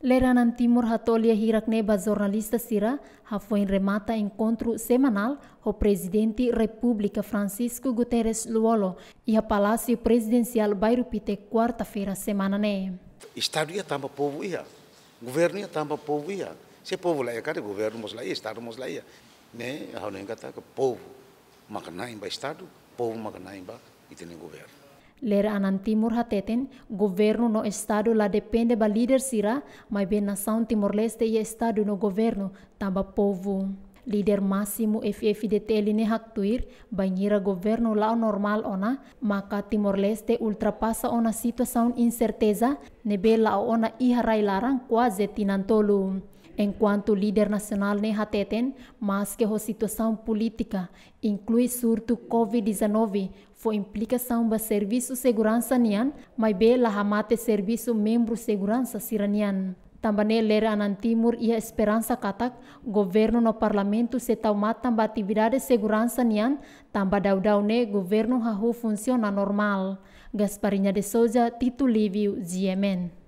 Lerana Timur Ratolia Hirakneba jornalista Sira foi remata encontro semanal o presidente República Francisco Guterres Luolo e a Palácio Presidencial Bairupite quarta-feira semana ne. Estado ia tamba povo ia, governo ia tamba povo ia. Se povo lá ia cara governo mos lá ia, estado mos lá ia. Né, hau nenga tá povo makanai estado, povo makanai ba itene governo. Lera anan timur hateten, governo no estado la depende ba líder sira, mas bem nação timor-leste e estado no governo, tamba povo. Líder máximo FFDT ini hak tuir governo lá normal ona maka Timor Leste ultrapassa ona situação incerteza nebe lao ona iharai larang quase tinantolu. Enquanto líder nacional ne Hateten, mas que a situação política inclui surto Covid-19, foi implicação do serviço segurança nian, mas bela hamate serviço membro segurança siranian. Tambane lera Timur ia e esperança katak governo no parlamento se taumata tamba atividade segurança nian tamba daudau ne governo hahu funciona normal. Gasparinya de tituliviu Tito Ziemen.